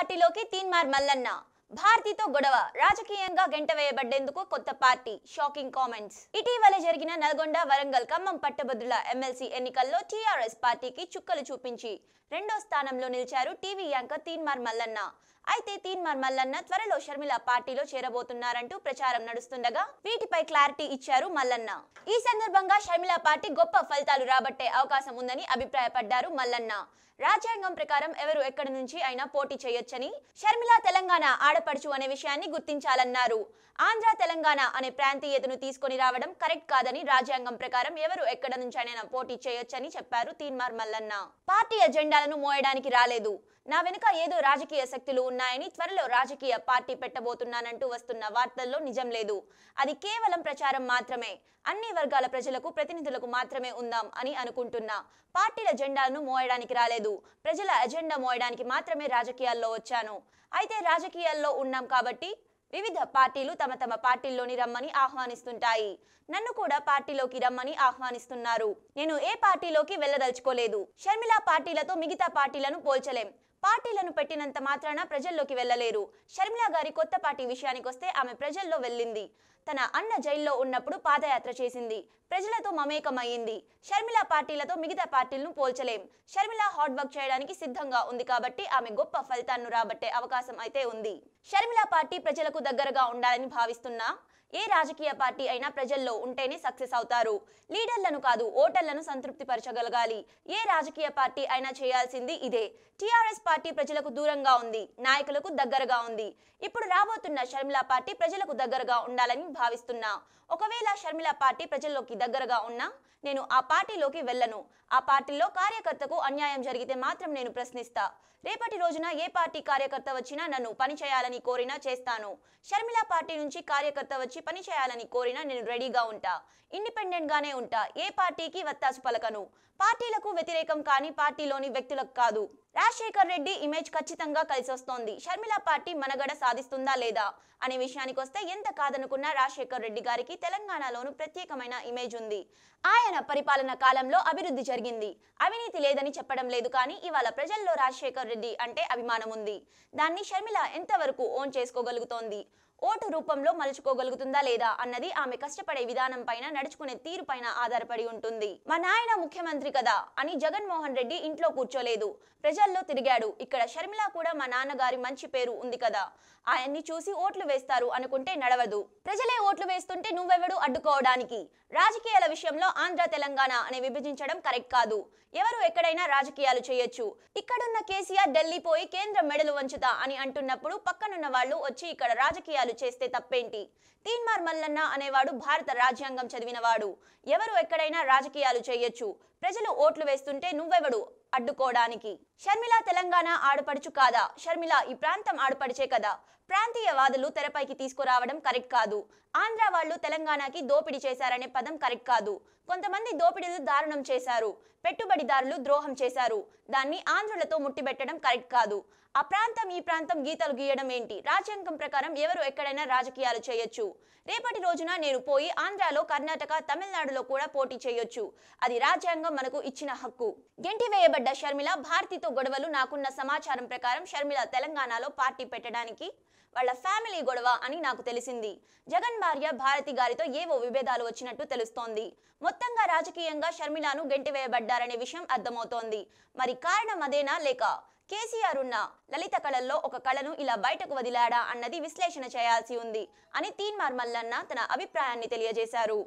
పార్టీలోకి తీన్మార్ మల్లన్న భారతితో గొడవ రాజకీయంగా గంట వేయబడ్డేందుకు కొత్త పార్టీ షాకింగ్ కామెంట్స్ ఇటీవల జరిగిన నల్గొండ వరంగల్ ఖమ్మం పట్టభద్రుల ఎమ్మెల్సీ ఎన్నికల్లో టీఆర్ఎస్ పార్టీకి చుక్కలు చూపించి రెండో స్థానంలో నిలిచారు టీవీ యాంకర్ తీన్మార్ మల్లన్న అయితే తీన్మార్ మల్లన్న త్వరలో షర్మిల పార్టీలో చేరబోతున్నారంటూ ప్రచారం నడుస్తుండగా వీటిపై క్లారిటీ ఇచ్చారు మల్లన్న ఈ సందర్భంగా షర్మిల పార్టీ గొప్ప ఫలితాలు రాబట్టే అవకాశం ఉందని అభిప్రాయపడ్డారు మల్లన్న రాజ్యాంగం ప్రకారం ఎవరు ఎక్కడి నుంచి అయినా పోటీ చేయొచ్చని షర్మిల తెలంగాణ ఆడపడుచు అనే విషయాన్ని గుర్తించాలన్నారు ఆంధ్ర తెలంగాణ అనే ప్రాంతీయతను తీసుకొని రావడం కరెక్ట్ కాదని రాజ్యాంగం ప్రకారం ఎవరు ఎక్కడ నుంచి అయినా పోటీ చేయొచ్చని చెప్పారు తీన్మార్ మల్లన్న పార్టీ ఎజెండా భారాలను మోయడానికి రాలేదు నా వెనుక ఏదో రాజకీయ శక్తులు ఉన్నాయని త్వరలో రాజకీయ పార్టీ పెట్టబోతున్నానంటూ వస్తున్న వార్తల్లో నిజం లేదు అది కేవలం ప్రచారం మాత్రమే అన్ని వర్గాల ప్రజలకు ప్రతినిధులకు మాత్రమే ఉందాం అని అనుకుంటున్నా పార్టీల జెండాను మోయడానికి రాలేదు ప్రజల ఎజెండా మోయడానికి మాత్రమే రాజకీయాల్లో వచ్చాను అయితే రాజకీయాల్లో ఉన్నాం కాబట్టి వివిధ పార్టీలు తమ తమ పార్టీల్లోని రమ్మని ఆహ్వానిస్తుంటాయి నన్ను కూడా పార్టీలోకి రమ్మని ఆహ్వానిస్తున్నారు నేను ఏ పార్టీలోకి వెళ్ళదలుచుకోలేదు షర్మిల పార్టీలతో మిగతా పార్టీలను పోల్చలేం పార్టీలను పెట్టినంత మాత్రాన ప్రజల్లోకి వెళ్ళలేరు షర్మిల గారి కొత్త పార్టీ విషయానికొస్తే ఆమె ప్రజల్లో వెళ్ళింది తన అన్న జైల్లో ఉన్నప్పుడు పాదయాత్ర చేసింది ప్రజలతో మమేకమయ్యింది షర్మిల పార్టీలతో మిగతా పార్టీలను పోల్చలేం షర్మిల హార్డ్ వర్క్ చేయడానికి సిద్ధంగా ఉంది కాబట్టి ఆమె గొప్ప ఫలితాన్ని రాబట్టే అవకాశం అయితే ఉంది షర్మిల పార్టీ ప్రజలకు దగ్గరగా ఉండాలని భావిస్తున్నా ఏ రాజకీయ పార్టీ అయినా ప్రజల్లో ఉంటేనే సక్సెస్ అవుతారు లీడర్లను కాదు ఓటర్లను సంతృప్తి పరచగలగాలి ఏ రాజకీయ పార్టీ అయినా చేయాల్సింది ఇదే టీఆర్ఎస్ పార్టీ ప్రజలకు దూరంగా ఉంది నాయకులకు దగ్గరగా ఉంది ఇప్పుడు రాబోతున్న షర్మిల పార్టీ ప్రజలకు దగ్గరగా ఉండాలని భావిస్తున్నా ఒకవేళ షర్మిల పార్టీ ప్రజల్లోకి దగ్గరగా ఉన్నా నేను ఆ పార్టీలోకి వెళ్ళను ఆ పార్టీలో కార్యకర్తకు అన్యాయం జరిగితే మాత్రం నేను ప్రశ్నిస్తా రేపటి రోజున ఏ పార్టీ కార్యకర్త వచ్చినా నన్ను పని చేయాలని కోరినా చేస్తాను షర్మిల పార్టీ నుంచి కార్యకర్త వచ్చి పని చేయాలని కోరినా నేను రెడీగా ఉంటా ఇండిపెండెంట్ గానే ఉంటా ఏ పార్టీకి వత్తాసు పలకను పార్టీలకు వ్యతిరేకం కానీ పార్టీలోని వ్యక్తులకు కాదు రాజశేఖర్ రెడ్డి ఇమేజ్ ఖచ్చితంగా కలిసొస్తోంది షర్మిల పార్టీ మనగడ సాధిస్తుందా లేదా అనే విషయానికి వస్తే ఎంత కాదనుకున్నా రాజశేఖర్ రెడ్డి గారికి తెలంగాణలోనూ ప్రత్యేకమైన ఇమేజ్ ఉంది ఆయన పరిపాలన కాలంలో అభివృద్ధి జరిగింది అవినీతి లేదని చెప్పడం లేదు కానీ ఇవాళ ప్రజల్లో రాజశేఖర్ రెడ్డి అంటే అభిమానం ఉంది దాన్ని షర్మిల ఎంతవరకు ఓన్ చేసుకోగలుగుతోంది ఓటు రూపంలో మలుచుకోగలుగుతుందా లేదా అన్నది ఆమె కష్టపడే విధానం పైన నడుచుకునే తీరు పైన ఆధారపడి ఉంటుంది మా నాయన ముఖ్యమంత్రి కదా అని జగన్మోహన్ రెడ్డి ఇంట్లో కూర్చోలేదు ప్రజల్లో తిరిగాడు ఇక్కడ షర్మిల కూడా మా నాన్నగారి మంచి పేరు ఉంది కదా ఆయన్ని చూసి ఓట్లు వేస్తారు అనుకుంటే నడవదు ప్రజలే ఓట్లు వేస్తుంటే నువ్వెవడు అడ్డుకోవడానికి రాజకీయాల విషయంలో ఆంధ్ర తెలంగాణ అని విభజించడం కరెక్ట్ కాదు ఎవరు ఎక్కడైనా రాజకీయాలు చేయొచ్చు ఇక్కడున్న కేసీఆర్ ఢిల్లీ పోయి కేంద్రం మెడలు వంచుతా అని అంటున్నప్పుడు పక్కనున్న వాళ్ళు వచ్చి ఇక్కడ రాజకీయాలు అమలు చేస్తే తప్పేంటి తీన్మార్ మల్లన్న అనేవాడు భారత రాజ్యాంగం చదివినవాడు ఎవరు ఎక్కడైనా రాజకీయాలు చేయొచ్చు ప్రజలు ఓట్లు వేస్తుంటే నువ్వెవడు అడ్డుకోవడానికి షర్మిల తెలంగాణ ఆడపడుచు కాదా షర్మిల ఈ ప్రాంతం ఆడపడిచే కదా వాదులు తెరపైకి తీసుకురావడం కరెక్ట్ కాదు ఆంధ్ర వాళ్ళు తెలంగాణకి దోపిడీ చేశారనే పదం కరెక్ట్ కాదు కొంతమంది దోపిడీలు దారుణం చేశారు పెట్టుబడిదారులు ద్రోహం చేశారు దాన్ని ఆంధ్రులతో ముట్టిబెట్టడం కరెక్ట్ కాదు ఆ ప్రాంతం ఈ ప్రాంతం గీతలు గీయడం ఏంటి రాజ్యాంగం ప్రకారం ఎవరు ఎక్కడైనా రాజకీయాలు చేయొచ్చు రేపటి రోజున నేను పోయి ఆంధ్రలో కర్ణాటక తమిళనాడులో కూడా పోటీ చేయొచ్చు అది రాజ్యాంగం ప్రభుత్వం మనకు ఇచ్చిన హక్కు వేయబడ్డ షర్మిల భారతితో గొడవలు నాకున్న సమాచారం ప్రకారం షర్మిల తెలంగాణలో పార్టీ పెట్టడానికి వాళ్ళ ఫ్యామిలీ గొడవ అని నాకు తెలిసింది జగన్ భార్య భారతి గారితో ఏవో విభేదాలు వచ్చినట్టు తెలుస్తోంది మొత్తంగా రాజకీయంగా షర్మిలను గెంటివేయబడ్డారనే విషయం అర్థమవుతోంది మరి కారణం అదేనా లేక కేసీఆర్ ఉన్న లలిత కళల్లో ఒక కళను ఇలా బయటకు వదిలాడా అన్నది విశ్లేషణ చేయాల్సి ఉంది అని తీన్మార్ మల్లన్న తన అభిప్రాయాన్ని తెలియజేశారు